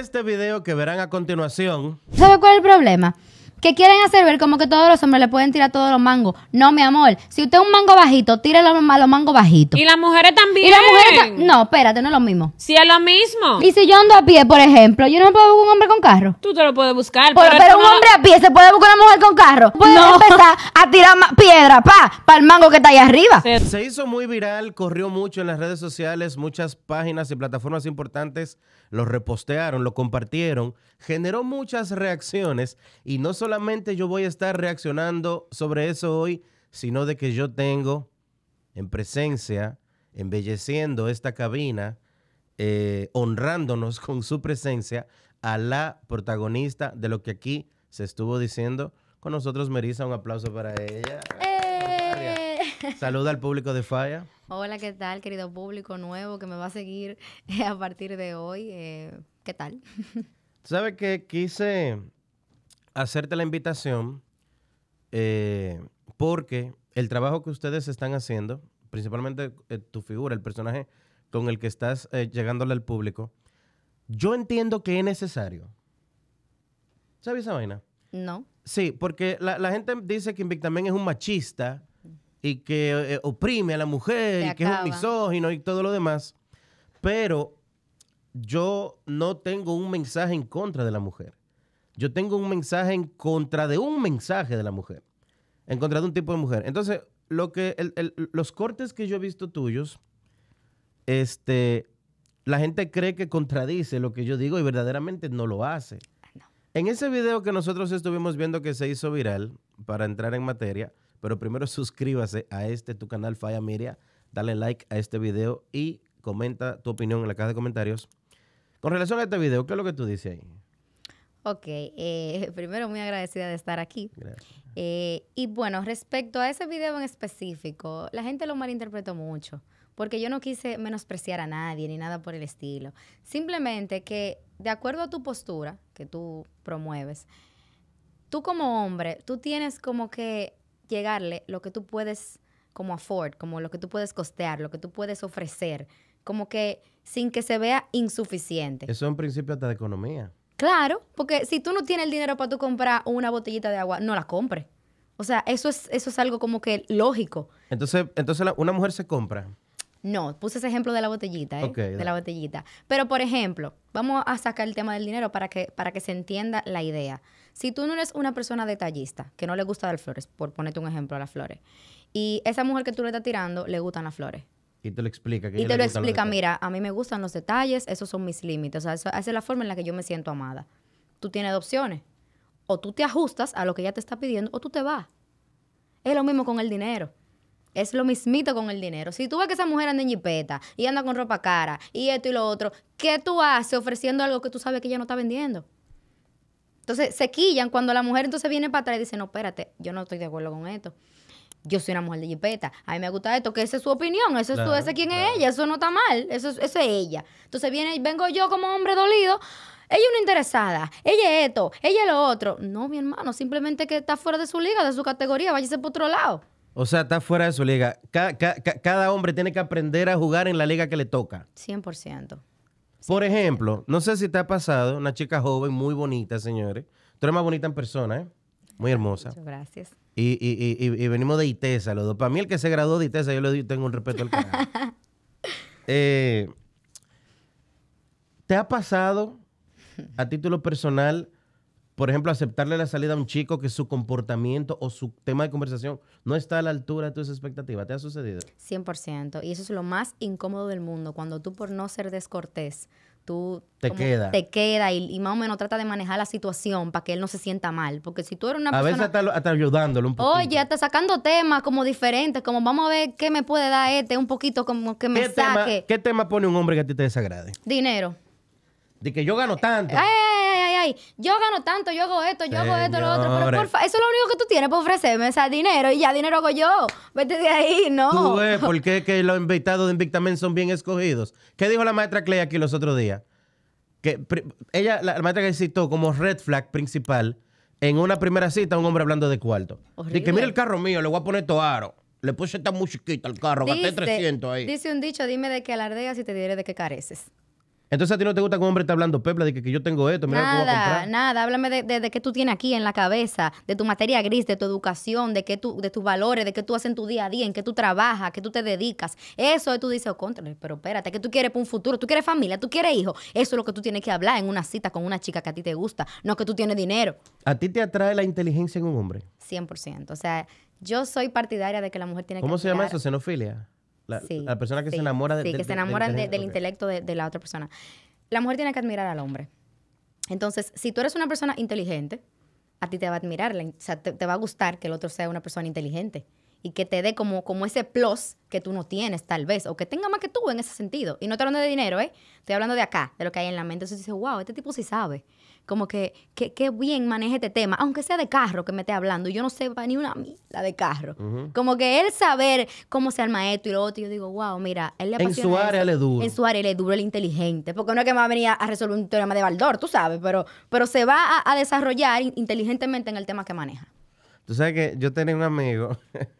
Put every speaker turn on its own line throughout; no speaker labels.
este video que verán a continuación.
¿Sabe cuál es el problema? que quieren hacer ver como que todos los hombres le pueden tirar todos los mangos. No, mi amor. Si usted es un mango bajito, tira los los mangos bajitos. Y las mujeres también. Y las mujeres No, espérate, no es lo mismo. Si es lo mismo. Y si yo ando a pie, por ejemplo, yo no puedo buscar un hombre con carro. Tú te lo puedes buscar. pero, un hombre a pie se puede buscar una mujer con carro. Puedes no. empezar a tirar piedra, pa, para el mango que está ahí arriba.
se hizo muy viral, corrió mucho en las redes sociales, muchas páginas y plataformas importantes lo repostearon, lo compartieron, generó muchas reacciones y no solo solamente yo voy a estar reaccionando sobre eso hoy, sino de que yo tengo en presencia, embelleciendo esta cabina, eh, honrándonos con su presencia a la protagonista de lo que aquí se estuvo diciendo. Con nosotros, Merisa, un aplauso para ella.
¡Eh!
Saluda al público de Falla.
Hola, ¿qué tal, querido público nuevo que me va a seguir eh, a partir de hoy? ¿Qué tal?
¿Sabes que quise hacerte la invitación eh, porque el trabajo que ustedes están haciendo, principalmente eh, tu figura, el personaje con el que estás eh, llegándole al público, yo entiendo que es necesario. ¿Sabes esa vaina? No. Sí, porque la, gente dice que Invictamen es un machista mm. y que oprime a la mujer y que es un misógino y todo lo demás. Pero yo no tengo un mensaje en contra de la mujer. Yo tengo un mensaje en contra de un mensaje de la mujer, en contra de un tipo de mujer. Entonces, lo que los cortes que yo he visto tuyos, este, la gente cree que contradice lo que yo digo y verdaderamente no lo hace. En ese video que nosotros estuvimos viendo que se hizo viral, para entrar en materia, pero primero suscríbase a este tu canal Faya Miria, dale like a este video y comenta tu opinión en la caja de comentarios. Con relación a este video, ¿qué es lo que tú dices ahí?
Ok, eh, primero muy agradecida de estar aquí. Eh, y bueno, respecto a ese video en específico, la gente lo malinterpretó mucho, porque yo no quise menospreciar a nadie ni nada por el estilo. Simplemente que, de acuerdo a tu postura que tú promueves, tú como hombre, tú tienes como que llegarle lo que tú puedes como afford, como lo que tú puedes costear, lo que tú puedes ofrecer, como que sin que se vea insuficiente.
Eso es principio hasta de economía.
Claro, porque si tú no tienes el dinero para tú comprar una botellita de agua, no la compres. O sea, eso es, eso es algo como que lógico.
Entonces, entonces una mujer se compra.
No, puse ese ejemplo de la botellita, ¿eh? de la botellita. Pero, por ejemplo, vamos a sacar el tema del dinero para que, para que se entienda la idea. Si tú no eres una persona detallista, que no le gusta dar flores, por ponerte un ejemplo a las flores, y esa mujer que tú le estás tirando, le gustan las flores.
Y te lo explica. Que y te lo explica,
mira, a mí me gustan los detalles, esos son mis límites. O sea, esa, es la forma en la que yo me siento amada. Tú tienes dos opciones. O tú te ajustas a lo que ella te está pidiendo o tú te vas. Es lo mismo con el dinero. Es lo mismito con el dinero. Si tú ves que esa mujer anda en jipeta y anda con ropa cara y esto y lo otro, ¿qué tú haces ofreciendo algo que tú sabes que ella no está vendiendo? Entonces se quillan cuando la mujer entonces viene para atrás y dice, no, espérate, yo no estoy de acuerdo con esto yo soy una mujer de jipeta, a mí me gusta esto, que esa es su opinión, eso es tu, ese quién es ella, eso no está mal, eso, es ella. Entonces viene, vengo yo como hombre dolido, ella es una interesada, ella es esto, ella es lo otro. No, mi hermano, simplemente que está fuera de su liga, de su categoría, váyase por otro lado. O sea,
está fuera de su liga. Cada, hombre tiene que aprender a jugar en la liga que le toca.
100%.
Por ejemplo, no sé si te ha pasado, una chica joven, muy bonita, señores. Tú eres más bonita en persona, ¿eh? Muy hermosa. Muchas gracias. Y, venimos de ITESA los dos. Para mí, el que se graduó de ITESA, yo le tengo un respeto al eh, ¿Te ha pasado a título personal, por ejemplo, aceptarle la salida a un chico que su comportamiento o su tema de conversación no está a la altura de tus expectativas? ¿Te ha sucedido?
100%. Y eso es lo más incómodo del mundo, cuando tú por no ser descortés tú te queda. Te queda y, más o menos trata de manejar la situación para que él no se sienta mal. Porque si tú eres una persona. A
veces hasta, ayudándolo un
poquito. Oye, hasta sacando temas como diferentes, como vamos a ver qué me puede dar este, un poquito como que me saque. Tema,
¿Qué tema pone un hombre que a ti te desagrade? Dinero. De que yo gano tanto.
Eh, yo gano tanto, yo hago esto, yo hago esto, lo otro. Pero porfa, eso es lo único que tú tienes para ofrecerme, o sea, dinero, y ya dinero hago yo. Vete de ahí, no. porque
por los invitados de Invictamen son bien escogidos. ¿Qué dijo la maestra Clay aquí los otros días? Que ella, la, maestra que citó como red flag principal en una primera cita un hombre hablando de cuarto. Y que mira el carro mío, le voy a poner toaro. Le puse esta musiquita al carro, gasté 300 ahí. Dice
un dicho, dime de qué alardeas y te diré de qué careces.
Entonces a ti no te gusta que un hombre está hablando pepla de que, yo tengo esto, mira nada,
Nada, háblame de, de, qué tú tienes aquí en la cabeza, de tu materia gris, de tu educación, de, qué tú, de tus valores, de qué tú haces en tu día a día, en qué tú trabajas, qué tú te dedicas. Eso tú dices, oh, contra, pero espérate, que tú quieres para un futuro, tú quieres familia, tú quieres hijos. Eso es lo que tú tienes que hablar en una cita con una chica que a ti te gusta, no que tú tienes dinero.
¿A ti te atrae la inteligencia en un hombre?
100%. O sea, yo soy partidaria de que la mujer tiene que... ¿Cómo se llama eso?
¿Xenofilia? La, persona que se enamora del, que se enamoran del,
intelecto de, la otra persona. La mujer tiene que admirar al hombre. Entonces, si tú eres una persona inteligente, a ti te va a admirar, o sea, te, va a gustar que el otro sea una persona inteligente y que te dé como, como ese plus que tú no tienes, tal vez, o que tenga más que tú en ese sentido. Y no estoy hablando de dinero, ¿eh? Estoy hablando de acá, de lo que hay en la mente. Entonces dices, wow, este tipo sí sabe. Como que, qué bien maneja este tema, aunque sea de carro que me esté hablando. Yo no sé ni una mila de carro. Como que él saber cómo se arma esto y lo otro. Yo digo, wow, mira, él le apasiona. En su área le duro. En su área le duro, el inteligente. Porque no es que me va a venir a resolver un teorema de Baldor, tú sabes, pero, pero se va a, a desarrollar inteligentemente en el tema que maneja.
Tú sabes que yo tenía un amigo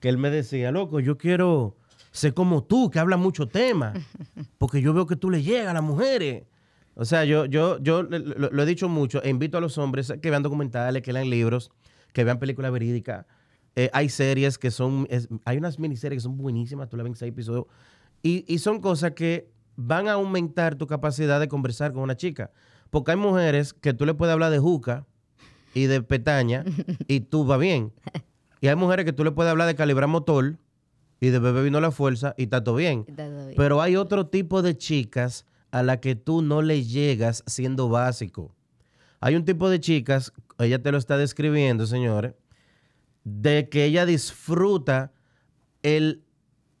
que él me decía, loco, yo quiero ser como tú, que habla mucho tema, porque yo veo que tú le llegas a las mujeres. O sea, yo, yo, yo lo, he dicho mucho, e invito a los hombres que vean documentales, que lean libros, que vean películas verídicas. Eh, hay series que son, hay unas miniseries que son buenísimas, tú la ves en seis episodios, y, y son cosas que van a aumentar tu capacidad de conversar con una chica. Porque hay mujeres que tú le puedes hablar de juca y de petaña y tú va bien. Y hay mujeres que tú le puedes hablar de calibrar motor y de bebé vino la fuerza y está todo bien. Pero hay otro tipo de chicas a las que tú no le llegas siendo básico. Hay un tipo de chicas, ella te lo está describiendo, señores, de que ella disfruta el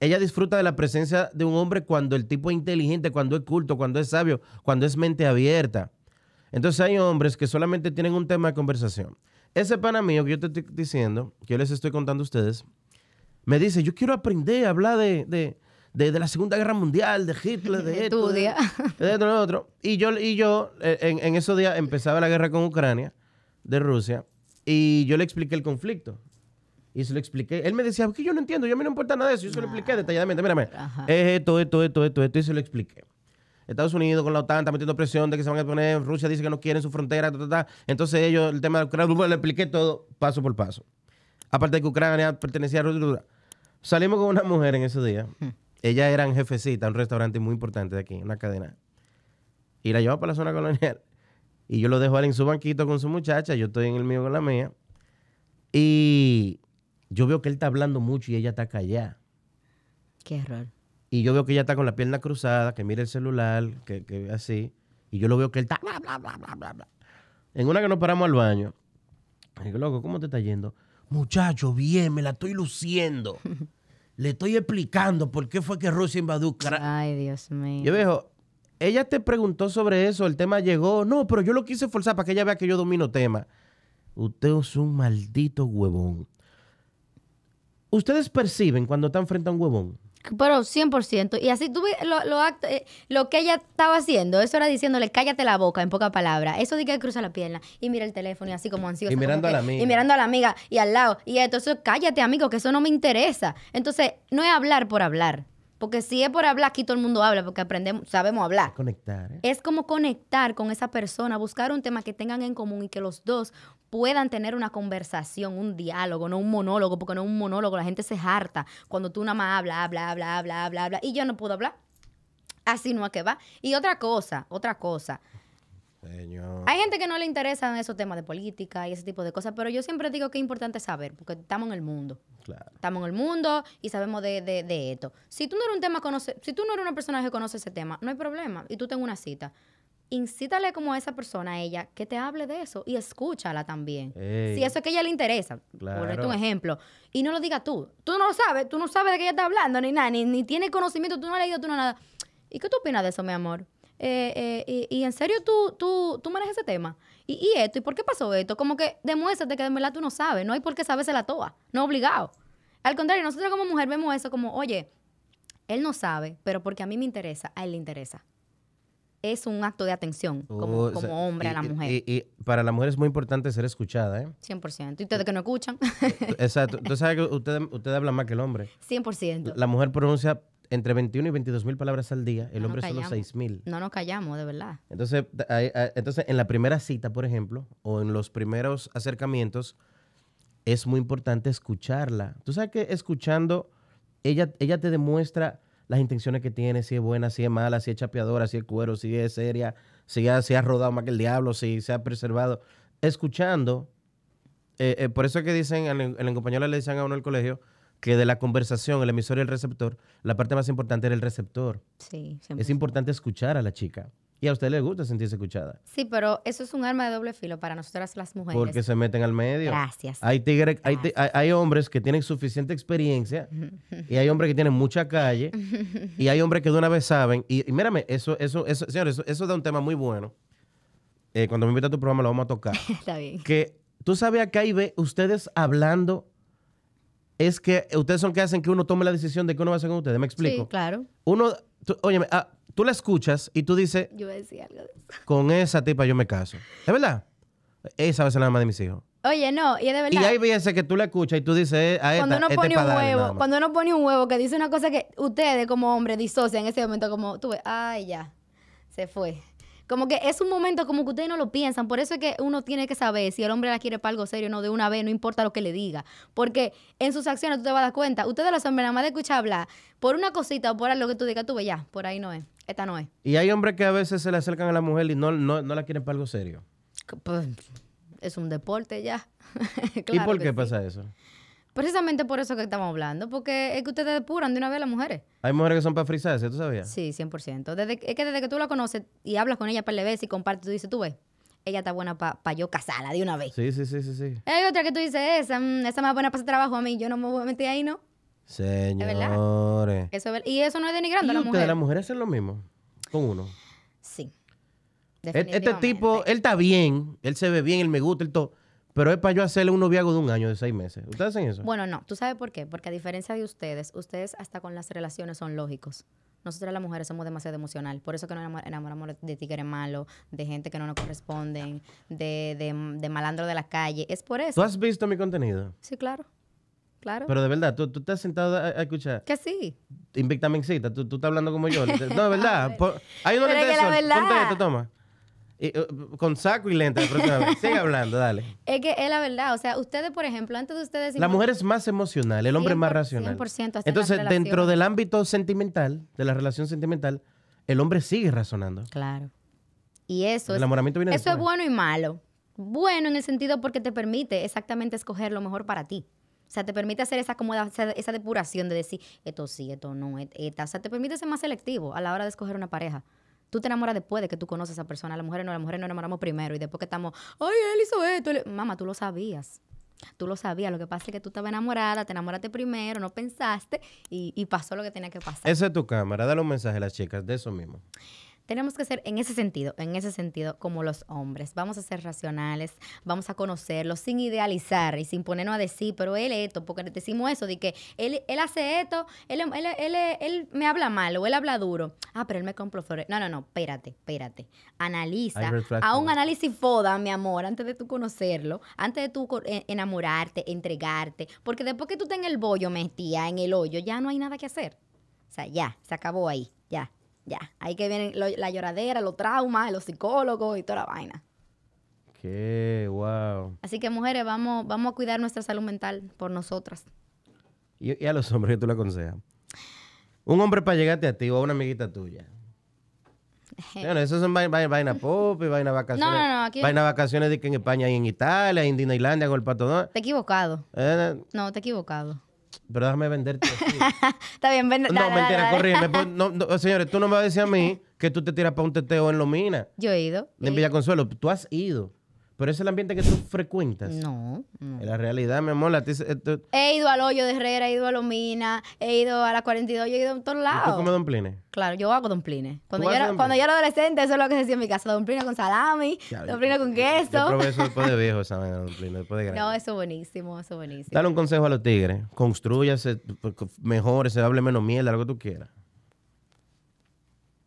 ella disfruta de la presencia de un hombre cuando el tipo es inteligente, cuando es culto, cuando es sabio, cuando es mente abierta. Entonces hay hombres que solamente tienen un tema de conversación. Ese pana mío que yo te estoy diciendo, que yo les estoy contando a ustedes, me dice, yo quiero aprender a hablar de, la Segunda Guerra Mundial, de Hitler, de
esto, de, esto,
de otro. Y yo, y yo eh, en, en esos días empezaba la guerra con Ucrania, de Rusia, y yo le expliqué el conflicto. Y se lo expliqué. Él me decía, que yo no entiendo, yo a mí no importa nada de eso. Yo se lo expliqué detalladamente. Mírame, esto, esto, esto, esto, esto, y se lo expliqué. Estados Unidos con la OTAN está metiendo presión de que se van a poner, Rusia dice que no quieren su frontera, ta, ta, entonces ellos, el tema de Ucrania, le expliqué todo paso por paso. Aparte de que Ucrania pertenecía a Rusia. Salimos con una mujer en ese día. Hmm. Ella era en jefecita, un restaurante muy importante de aquí, una cadena. Y la llevaba para la zona colonial. Y yo lo dejo él en su banquito con su muchacha, yo estoy en el mío con la mía. Y yo veo que él está hablando mucho y ella está callada. Qué error y yo veo que ella está con la pierna cruzada, que mira el celular, que, que así, y yo lo veo que él está En una que nos paramos al baño, digo, loco, ¿cómo te está yendo? Muchacho, bien, me la estoy luciendo. Le estoy explicando por qué fue que Rusia invadió Ay, Dios mío. Yo veo, ella te preguntó sobre eso, el tema llegó. No, pero yo lo quise forzar para que ella vea que yo domino tema. Usted es un maldito huevón. ¿Ustedes perciben cuando están frente a un huevón?
Pero 100%. Y así tuve lo, lo, eh, lo que ella estaba haciendo, eso era diciéndole, cállate la boca, en pocas palabras. Eso de que cruza la pierna y mira el teléfono y así como sido Y mirando a la amiga. Y mirando a la amiga y al lado. Y entonces, cállate, amigo, que eso no me interesa. Entonces, no es hablar por hablar. Porque si es por hablar, aquí todo el mundo habla, porque aprendemos, sabemos hablar.
Conectar. Eh.
Es como conectar con esa persona, buscar un tema que tengan en común y que los dos puedan tener una conversación, un diálogo, no un monólogo, porque no es un monólogo, la gente se harta cuando tú nada más habla, habla, habla, habla, habla, habla, y yo no puedo hablar. Así no es que va. Y otra cosa, otra cosa, hay gente que no le interesan esos temas de política y ese tipo de cosas, pero yo siempre digo que es importante saber, porque estamos en el mundo. Estamos en el mundo y sabemos de, de, esto. Si tú no eres un tema conoce, si tú no eres una persona que conoce ese tema, no hay problema. Y tú tengas una cita. Incítale como a esa persona, a ella, que te hable de eso y escúchala también. Si eso es que a ella le interesa, por ponerte un ejemplo. Y no lo digas tú. Tú no lo sabes, tú no sabes de qué ella está hablando, ni nada, ni, tiene conocimiento, tú no has leído, tú no nada. ¿Y qué tú opinas de eso, mi amor? Eh, eh, y, en serio tú, tú, tú manejas ese tema. ¿Y, esto, ¿y por qué pasó esto? Como que demuéstrate que de verdad tú no sabes, no hay por qué saberse la toa, no obligado. Al contrario, nosotros como mujer vemos eso como, oye, él no sabe, pero porque a mí me interesa, a él le interesa. Es un acto de atención como, oh, hombre a la mujer.
Y, para la mujer es muy importante ser escuchada, ¿eh?
100%. Y ustedes que no escuchan.
Eh, exacto. Tú sabes que usted, usted habla más que el hombre.
100%.
La mujer pronuncia entre 21 y 22 mil palabras al día, el hombre solo 6 mil.
No nos callamos, de verdad.
Entonces, ah, entonces, en la primera cita, por ejemplo, o en los primeros acercamientos, es muy importante escucharla. Tú sabes que escuchando, ella, ella te demuestra las intenciones que tiene, si es buena, si es mala, si es chapeadora, si es cuero, si es seria, si ya ha rodado más que el diablo, si se ha preservado. Escuchando, eh, eh, por eso es que dicen, en, en español le dicen a uno el colegio, que de la conversación, el emisor y el receptor, la parte más importante era el receptor. Sí, Es importante escuchar a la chica. Y a usted le gusta sentirse escuchada.
Sí, pero eso es un arma de doble filo para nosotras las mujeres. Porque se
meten al medio. Gracias. Hay, hombres que tienen suficiente experiencia y hay hombres que tienen mucha calle y hay hombres que de una vez saben. Y, mírame, eso, eso, eso, señores, eso, da un tema muy bueno. Eh, cuando me invita a tu programa lo vamos a tocar. Está bien. Que tú sabes acá y ve ustedes hablando es que ustedes son que hacen que uno tome la decisión de que uno va a hacer con ustedes. ¿Me explico? Sí, claro. Uno, tú, ah, tú la escuchas y tú dices...
Yo voy algo de eso.
Con esa tipa yo me caso. ¿Es verdad? Esa va ser la mamá de mis hijos.
Oye, no, y es de verdad. Y hay
veces que tú la escuchas y tú dices, eh, a esta, cuando uno este pone un huevo, cuando
uno pone un huevo que dice una cosa que ustedes como hombre disocian en ese momento, como tú ves, ay, ya, se fue. Como que es un momento como que ustedes no lo piensan. Por eso es que uno tiene que saber si el hombre la quiere para algo serio o no de una vez, no importa lo que le diga. Porque en sus acciones tú te vas a dar cuenta. Ustedes los hombres nada más de escuchar hablar por una cosita o por algo que tú digas, tú ve ya, por ahí no es. Esta no es.
Y hay hombres que a veces se le acercan a la mujer y no, no, no la quieren para algo serio.
Pues, es un deporte ya. ¿Y por qué pasa eso? Precisamente por eso que estamos hablando, porque es que ustedes depuran de una vez a las mujeres.
Hay mujeres que son para frisarse, ¿tú sabías?
Sí, 100%. Desde, es que desde que tú la conoces y hablas con ella para le ves y compartes, tú dices, tú ves, ella está buena para yo casarla de una
vez. Sí, sí, sí, sí, sí.
Hay otra que tú dices, esa, mm, esa más buena para ese trabajo a mí, yo no me voy a meter ahí, ¿no?
Señores. De verdad?
Eso y eso no es denigrando a la mujer. las
mujeres hacen lo mismo con uno.
Sí. E-, este
tipo, él está bien, él se ve bien, él me gusta, él todo. Pero es para yo hacerle un noviazgo de un año, de seis meses. ¿Ustedes hacen eso? Bueno,
no. ¿Tú sabes por qué? Porque a diferencia de ustedes, ustedes hasta con las relaciones son lógicos. Nosotras las mujeres somos demasiado emocional. Por eso que nos enamoramos de tigres malos, de gente que no nos corresponden, de, de, de malandro de la calle. Es por eso. ¿Tú has
visto mi contenido?
Sí, claro. Claro. Pero de
verdad, tú, te has sentado a, escuchar. Que sí. Invictamencita, tú, tú estás hablando como yo. No, de verdad. hay uno Ponte toma. Eh, con saco y lente. Sigue hablando, dale.
Es que es la verdad. O sea, ustedes, por ejemplo, antes de ustedes... La mujer
es más emocional, el hombre es más racional. 100% Entonces, dentro del ámbito sentimental, de la relación sentimental, el hombre sigue razonando.
Claro. Y eso... El es bueno y malo. Bueno en el sentido porque te permite exactamente escoger lo mejor para ti. O sea, te permite hacer esa, esa depuración de decir, esto sí, esto no, esta. O sea, te permite ser más selectivo a la hora de escoger una pareja. Tú te enamoras después de que tú conoces a esa persona. Las mujeres no, las mujeres nos enamoramos primero y después que estamos, ay, él hizo esto. Mamá, tú lo sabías. Tú lo sabías. Lo que pasa es que tú estabas enamorada, te enamoraste primero, no pensaste y, y pasó lo que tenía que pasar.
Esa es tu cámara. Dale un mensaje a las chicas de eso mismo.
Tenemos que ser en ese sentido, en ese sentido, como los hombres. Vamos a ser racionales, vamos a conocerlo sin idealizar y sin ponernos a decir, pero él esto, porque decimos eso, de que él, él hace esto, él, él, él, me habla mal o él habla duro. Ah, pero él me compró flores. No, no, no, espérate, espérate. Analiza. A un análisis foda, mi amor, antes de tú conocerlo, antes de tú eh, enamorarte, entregarte. Porque después que tú te en el bollo metía, en el hoyo, ya no hay nada que hacer. O sea, ya, se acabó ahí, ya. Ya, ahí que vienen la lloradera, los traumas, los psicólogos y toda la vaina.
Qué guau.
Así que mujeres, vamos, vamos a cuidar nuestra salud mental por nosotras.
¿Y, a los hombres qué tú le aconsejas? Un hombre para llegarte a ti o a una amiguita tuya. Bueno, eso son vaina, vaina y vaina vacaciones. No, no, no, Vaina vacaciones de que en España y en Italia, en Disneylandia con el pato.
Te he equivocado. Eh, no, te he equivocado
pero déjame venderte.
Está bien, vende. No, mentira, corrígeme.
señores, tú no me vas a decir a mí que tú te tiras para un teteo en Lomina. Yo
he ido. En
Villa Consuelo. Tú has ido. Pero es el ambiente que tú frecuentas. No. En la realidad, mi amor, eh,
he ido al hoyo de Herrera, he ido a Lomina, he ido a la 42, he ido a todos lados. ¿Tú comes domplines? Claro, yo hago domplines. Cuando, yo era, cuando yo era adolescente, eso es lo que se hacía en mi casa: domplines con salami, domplines con queso. Yo eso
después de viejo, ¿sabes? Domplines, después de grande. No,
eso es buenísimo, eso es buenísimo. Dale un
consejo a los tigres: construyase, pues, mejore, se hable menos mierda, lo que tú quieras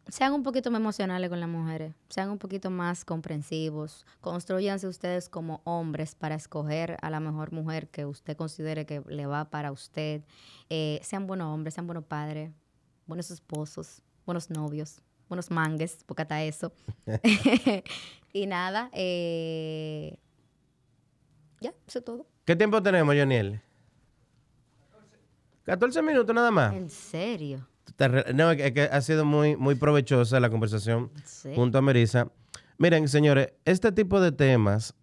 sean un poquito más emocionales con las mujeres, sean un poquito más comprensivos, construyanse ustedes como hombres para escoger a la mejor mujer que usted considere que le va para usted. Eh, sean buenos hombres, sean buenos padres, buenos esposos, buenos novios, buenos mangues, porque hasta eso. y nada, eh, ya, eso es todo.
¿Qué tiempo tenemos, Joniel? 14 minutos nada más. ¿En
serio?
No, es que ha sido muy, muy provechosa la conversación junto a Merisa. Miren, señores, este tipo de temas,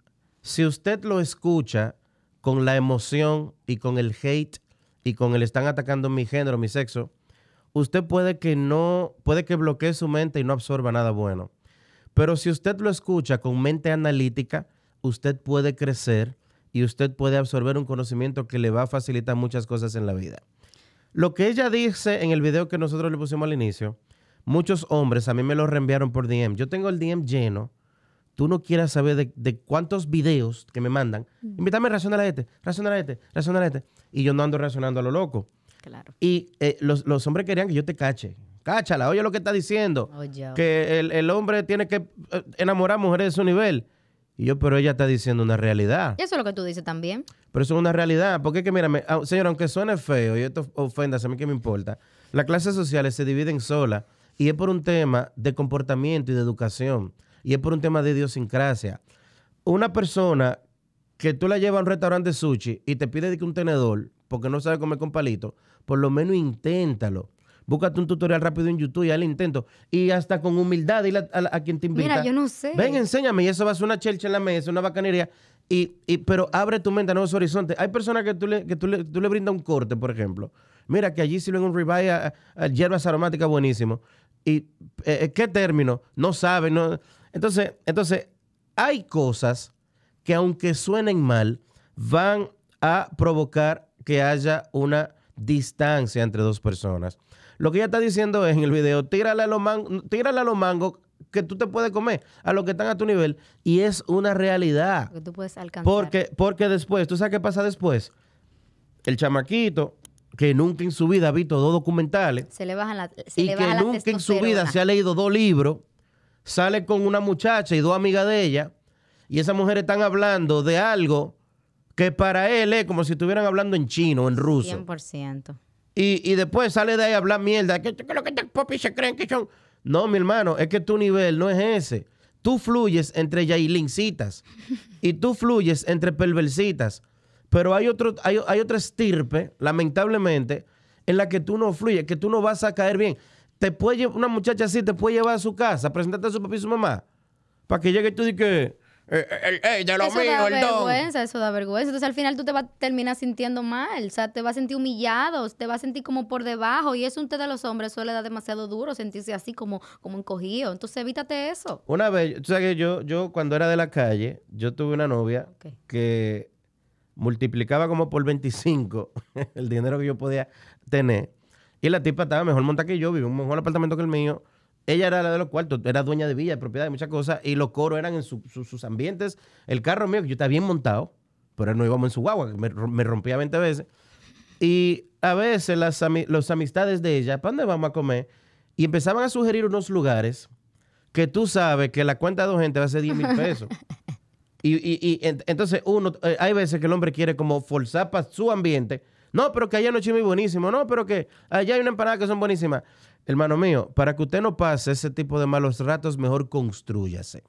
si usted lo escucha con la emoción y con el hate y con el están atacando mi género, mi sexo, usted puede que no, puede que bloquee su mente y no absorba nada bueno. Pero si usted lo escucha con mente analítica, usted puede crecer y usted puede absorber un conocimiento que le va a facilitar muchas cosas en la vida. Lo que ella dice en el video que nosotros le pusimos al inicio, muchos hombres a mí me lo reenviaron por DM. Yo tengo el DM lleno. Tú no quieras saber de, cuántos videos que me mandan. Mm. Invítame a reaccionar a este, reaccionar a este, reaccionar a este. Y yo no ando reaccionando a lo loco. Claro. Y eh, los, hombres querían que yo te cache. Cáchala, oye lo que está diciendo. que el, el, hombre tiene que eh, enamorar a mujeres de su nivel. Y yo, pero ella está diciendo una realidad.
eso es lo que tú dices también.
Pero eso es una realidad. Porque es que, mira, ah, señor, aunque suene feo y esto ofenda, a mí que me importa, las clases sociales se dividen sola y es por un tema de comportamiento y de educación. Y es por un tema de idiosincrasia. Una persona que tú la llevas a un restaurante de sushi y te pide que un tenedor porque no sabe comer con palito, por lo menos inténtalo. Búscate un tutorial rápido en YouTube y al intento. Y hasta con humildad, dile a, quien te invita. Mira, yo no sé. Ven, enséñame. Y eso va a ser una chelcha en la mesa, una bacanería. Y, pero abre tu mente a nuevos horizontes. Hay personas que tú le, que brindas un corte, por ejemplo. Mira, que allí sirven un ribeye a, hierbas aromáticas buenísimo. ¿Y eh, eh, qué término? No saben. No... Entonces, entonces, hay cosas que aunque suenen mal, van a provocar que haya una distancia entre dos personas. Lo que ella está diciendo es en el video, tírale a los, los mangos que tú te puedes comer a los que están a tu nivel y es una realidad.
Que tú puedes alcanzar. Porque,
porque después, ¿tú sabes qué pasa después? El chamaquito que nunca en su vida ha visto dos documentales
y que nunca en su vida se
ha leído dos libros, sale con una muchacha y dos amigas de ella y esas mujeres están hablando de algo que para él es como si estuvieran hablando en chino, o en ruso.
100%
y, después sale de ahí a hablar mierda. ¿Qué, lo que estos popis se creen que son? No, mi hermano, es que tu nivel no es ese. Tú fluyes entre yailincitas y tú fluyes entre perversitas. Pero hay, otro, hay, otra estirpe, lamentablemente, en la que tú no fluyes, que tú no vas a caer bien. Te puede, una muchacha así te puede llevar a su casa, presentarte a su papi y su mamá, para que llegue y tú digas que eh, eh, eso da vergüenza,
eso da vergüenza. Entonces al final tú te vas a terminar sintiendo mal, o sea, te vas a sentir humillado, te vas a sentir como por debajo. Y eso un té de los hombres suele dar demasiado duro, sentirse así como, como encogido. Entonces evítate eso.
Una vez, tú sabes que yo, yo cuando era de la calle, yo tuve una novia que multiplicaba como por 25 el dinero que yo podía tener. Y la tipa estaba mejor montada que yo, vivía en un mejor apartamento que el mío. Ella era la de los cuartos, era dueña de villa, de propiedad de muchas cosas, y los coros eran en sus ambientes. El carro mío, que yo estaba bien montado, pero no íbamos en su guagua, me, me rompía 20 veces. Y a veces las los amistades de ella, ¿para dónde vamos a comer? Y empezaban a sugerir unos lugares que tú sabes que la cuenta de dos gente va a ser 10 mil pesos. Y, entonces uno, eh, hay veces que el hombre quiere como forzar para su ambiente. No, pero que allá no muy buenísimo. No, pero que allá hay una empanada que son buenísimas. Hermano mío, para que usted no pase ese tipo de malos ratos, mejor construyase.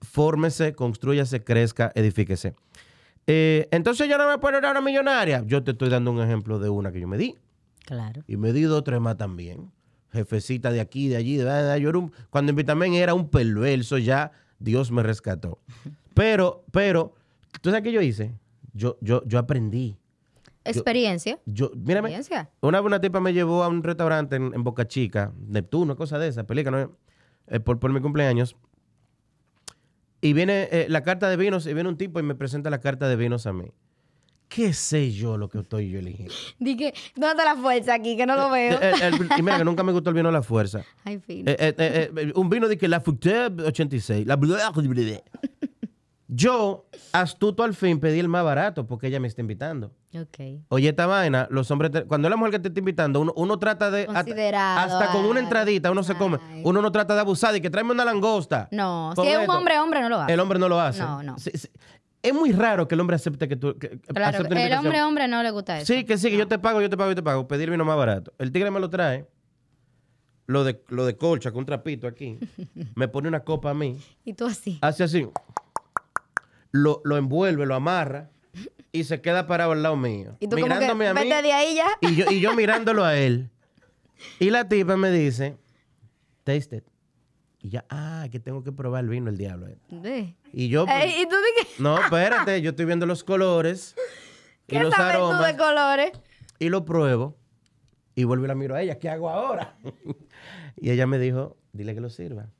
Fórmese, construyase, crezca, edifíquese. Eh, entonces yo no me puedo a una millonaria. Yo te estoy dando un ejemplo de una que yo me di. Claro. Y me di dos tres más también. Jefecita de aquí, de allí, de, de, yo era cuando también era un perverso, ya Dios me rescató. Pero, pero, ¿tú sabes qué yo hice? Yo, yo, yo aprendí.
Experiencia.
Yo, Una buena tipa me llevó a un restaurante en, Boca Chica, Neptuno, cosa de esa, película, eh, por, por mi cumpleaños. Y viene eh, la carta de vinos, y viene un tipo y me presenta la carta de vinos a mí. ¿Qué sé yo lo que estoy yo eligiendo?
Dije, ¿dónde está la fuerza aquí? Que no lo veo. Eh, y mira, que
nunca me gustó el vino La Fuerza. Ay, fin. un vino de que La 86. La yo, astuto al fin, pedí el más barato porque ella me está invitando. Okay. Oye, esta vaina, los hombres, cuando es la mujer que te está invitando, uno, trata de. hasta, con una entradita uno se come. Uno no trata de abusar y que tráeme una langosta.
No, si es un hombre, hombre no lo hace. El hombre no lo hace. No, no.
es muy raro que el hombre acepte que tú. Que claro, el hombre,
hombre no le gusta eso.
Sí, que sí, que yo te pago, yo te pago, yo te pago. Pedir vino más barato. El tigre me lo trae lo de, lo de colcha con un trapito aquí, me pone una copa a mí. Y tú así. Hace así lo, envuelve, lo amarra y se queda parado al lado mío. ¿Y mirándome a mí. Y yo, mirándolo a él. Y la tipa me dice, Tasted... Y ya, ah, que tengo que probar el vino, el diablo. Eh". Y yo. Pues,
no, espérate,
yo estoy viendo los colores.
y los aromas, de colores?
Y lo pruebo. Y vuelvo y la miro a ella, ¿qué hago ahora? y ella me dijo, dile que lo sirva.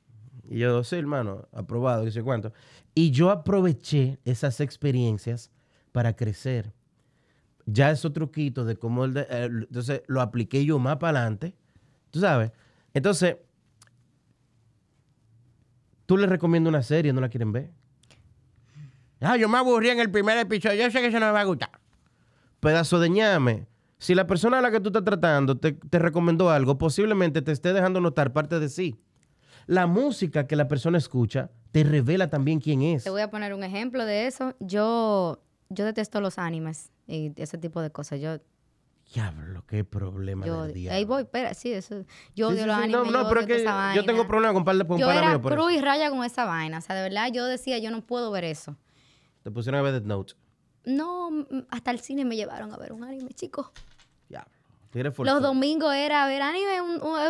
Y yo, sí, hermano, aprobado, que sé cuánto. Y yo aproveché esas experiencias para crecer. Ya esos truquitos de cómo... entonces lo apliqué yo más para adelante. Tú sabes. Entonces, tú le recomiendo una serie, no la quieren ver. Ah, yo me aburrí en el primer episodio, yo sé que eso no me va a gustar. Pedazo de ñame. Si la persona a la que tú estás tratando te, te recomendó algo, posiblemente te esté dejando notar parte de sí. La música que la persona escucha te revela también quién es. Te
voy a poner un ejemplo de eso. Yo, yo detesto los animes y ese tipo de cosas. Yo
Diablo, qué problema yo, del
Ahí voy, espera, sí, eso. Yo odio los animes, No, no, pero yo, tengo
problemas con par de con Yo era cruz y
raya con esa vaina. O sea, de verdad, yo decía, yo no puedo ver eso.
¿Te pusieron a ver Death Note?
No, hasta el cine me llevaron a ver un anime, chicos. Los domingos era ver anime,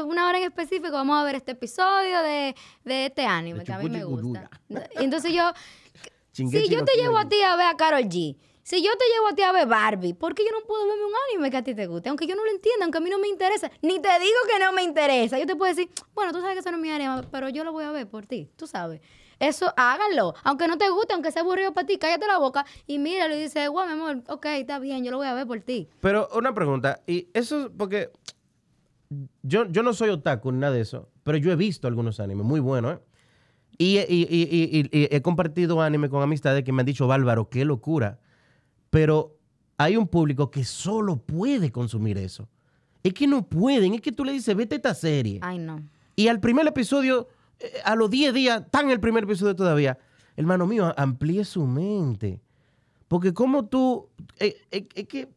una hora en específico, vamos a ver este episodio de, este anime, que a mí me gusta. Entonces yo,
si yo te llevo
a ti a ver a Carol G, si yo te llevo a ti a ver Barbie, ¿por qué yo no puedo verme un anime que a ti te guste? Aunque yo no lo entienda, aunque a mí no me interesa, ni te digo que no me interesa. Yo te puedo decir, bueno, tú sabes que eso no es mi área, pero yo lo voy a ver por ti, tú sabes. Eso háganlo. Aunque no te guste, aunque sea aburrido para ti, cállate la boca y míralo y dice, guau, mi amor, ok, está bien, yo lo voy a ver por ti.
Pero una pregunta, y eso es porque yo, yo no soy otaku ni nada de eso, pero yo he visto algunos animes muy buenos, ¿eh? Y, he compartido anime con amistades que me han dicho, Bálvaro, qué locura. Pero hay un público que solo puede consumir eso. Es que no pueden, es que tú le dices, vete esta serie. Ay, no. Y al primer episodio a los 10 días tan el primer episodio todavía. Hermano mío, amplíe su mente. Porque como tú, eh, eh, es que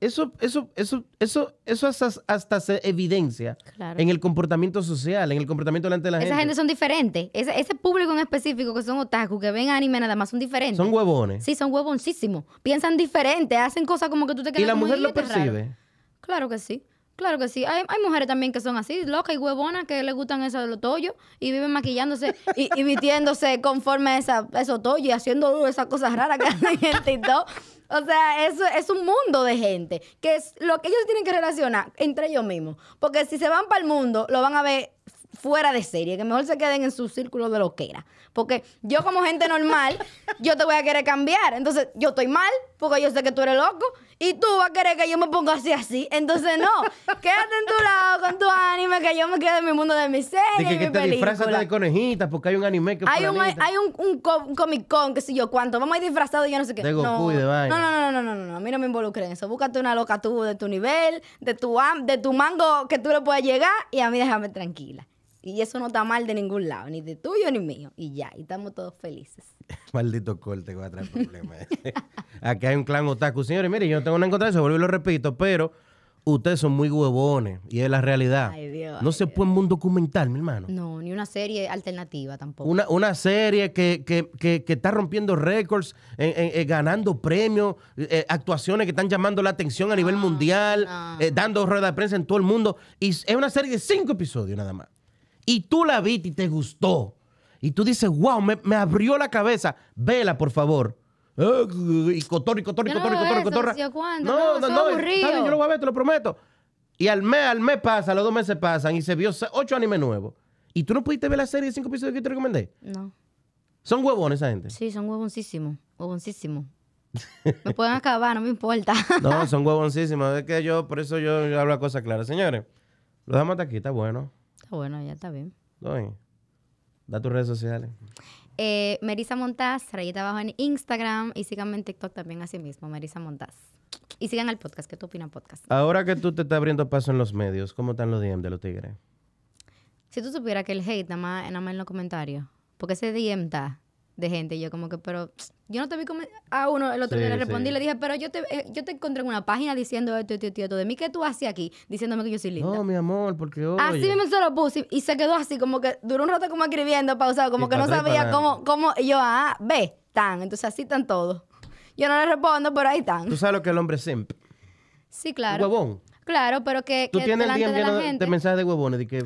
eso, eso, eso, eso, eso hasta, hasta se evidencia en el comportamiento social, en el comportamiento delante de la gente. Esa gente son
diferentes. Ese, ese, público en específico que son otaku, que ven anime nada más, son diferentes. Son huevones. Sí, son huevoncísimos. Piensan diferente, hacen cosas como que tú te quedas. Y la mujer lo percibe. Claro que sí. Claro que sí. Hay, mujeres también que son así, locas y huevonas, que les gustan de los toyos y viven maquillándose y, y vistiéndose conforme a, esa, esos y haciendo uh, esas cosas raras que hacen gente y todo. O sea, eso es un mundo de gente que es lo que ellos tienen que relacionar entre ellos mismos. Porque si se van para el mundo, lo van a ver fuera de serie, que mejor se queden en su círculo de lo que era. Porque yo como gente normal, yo te voy a querer cambiar. Entonces, yo estoy mal, porque yo sé que tú eres loco, y tú vas a querer que yo me ponga así, así. Entonces, no. Quédate en tu lado con tu anime, que yo me quede en mi mundo de mi serie. De que, que te disfrazas de
conejitas, porque hay un anime que. Hay, un, hay
un, un, Comic Con, qué sé yo cuánto. Vamos a ir disfrazados yo no sé qué. De Goku no, No, no, no, no, no, no. A mí no me involucre en eso. Búscate una loca tú de tu nivel, de tu, de tu mango que tú le puedas llegar y a mí déjame tranquila. Y eso no está mal de ningún lado, ni de tuyo ni mío. Y ya, y estamos todos felices.
Maldito corte que va a traer problemas. Eh. Aquí hay un clan otaku. Señores, mire, yo no tengo nada en contra de eso, vuelvo y lo repito, pero ustedes son muy huevones y es la realidad. Ay, Dios, no se puede un documental, mi hermano.
No, ni una serie alternativa tampoco.
Una, una serie que, que, que, está rompiendo récords, eh, ganando premios, eh, actuaciones que están llamando la atención a nivel ah, mundial, dando rueda de prensa en todo el mundo. Y es una serie de cinco episodios nada más y tú la viste y te gustó, y tú dices, wow, me, abrió la cabeza, vela, por favor. Eh, y cotorra, y cotorra, y cotorra, y cotorra, cotorra. No, no, no, no, yo lo voy a ver, te lo prometo. Y al mes, al mes pasa, los dos meses pasan y se vio ocho animes nuevos. ¿Y tú no pudiste ver la serie de cinco episodios que te recomendé? No. ¿Son huevones esa gente?
Sí, son huevoncísimos, huevoncísimos. me pueden acabar, no me importa. no,
son huevoncísimos. Es que yo, por eso yo, hablo a cosas claras. Señores, lo damos hasta aquí, está bueno.
Ah, bueno, ya está bien.
da tus redes sociales.
Eh, Merisa Montaz, rayita abajo en Instagram y síganme en TikTok también así mismo, Merisa Montaz. Y sigan al podcast, ¿qué tú opinas podcast?
Ahora que tú te estás abriendo paso en los medios, ¿cómo están los DM de los tigres?
Si tú supieras que el hate nada más, nada más en los comentarios, porque ese DM está de gente. Y yo como que, pero yo no te vi como A uno el otro día le respondí le dije, pero yo te, eh, yo te encontré en una página diciendo esto, esto, esto, de mí. ¿Qué tú haces aquí? Diciéndome que yo soy linda. No,
mi amor, porque Así mismo
se lo puse y, se quedó así, como que duró un rato como escribiendo, pausado, como que no sabía cómo, cómo, y yo, ah, ve, tan. Entonces así están todos. Yo no le respondo, pero ahí están. ¿Tú
sabes lo que el hombre siempre
Sí, claro. Claro, pero que. Tú tienes el día lleno de
mensajes de huevones de que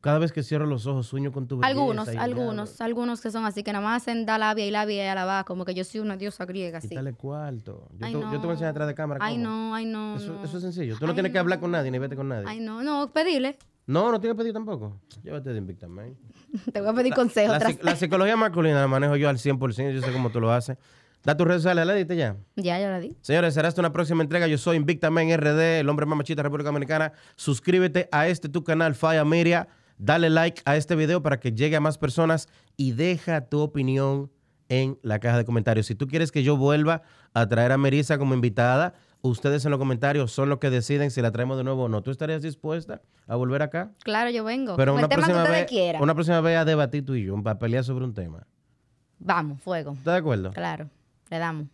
cada vez que cierro los ojos sueño con tu belleza. Algunos, algunos,
algunos que son así, que nada más hacen da labia y labia y alaba, como que yo soy una diosa griega. Así. dale
cuarto. Yo, ay, te, no. yo te voy a enseñar detrás de cámara. Ay, no, ay, no eso, es sencillo. Tú no tienes que hablar con nadie ni vete con nadie. Ay,
no, no, pedirle.
No, no tienes que pedir tampoco. Llévate de Invicta Man.
te voy a pedir consejos. La, la,
psicología masculina la manejo yo al 100%, yo sé cómo tú lo haces. Da tus redes sociales, ¿la diste ya?
Ya, ya la di.
Señores, será hasta una próxima entrega. Yo soy Invicta Men RD, el hombre más machista de República Dominicana. Suscríbete a este tu canal, Faya Miria Dale like a este video para que llegue a más personas y deja tu opinión en la caja de comentarios. Si tú quieres que yo vuelva a traer a Merisa como invitada, ustedes en los comentarios son los que deciden si la traemos de nuevo o no. ¿Tú estarías dispuesta a volver acá?
Claro, yo vengo. Pero una, el tema vez, quiera. una
próxima vez a debatir tú y yo, para pelear sobre un tema.
Vamos, fuego. ¿Estás de acuerdo? Claro. Le damos.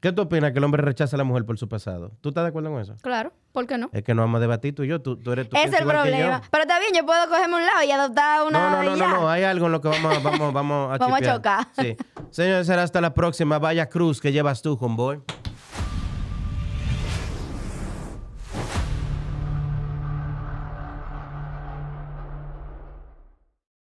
¿Qué tú opinas que el hombre rechaza a la mujer por su pasado? ¿Tú estás de acuerdo con eso?
Claro, ¿por qué no? Es
que no vamos a debatir tú y yo, tú, tú eres tú. Es el problema.
Pero está bien, yo puedo cogerme un lado y adoptar una. No, no, no, no, no, hay
algo en lo que vamos, vamos, vamos Vamos a chocar. Sí. Señores, será hasta la próxima. Vaya cruz que llevas tú, homeboy.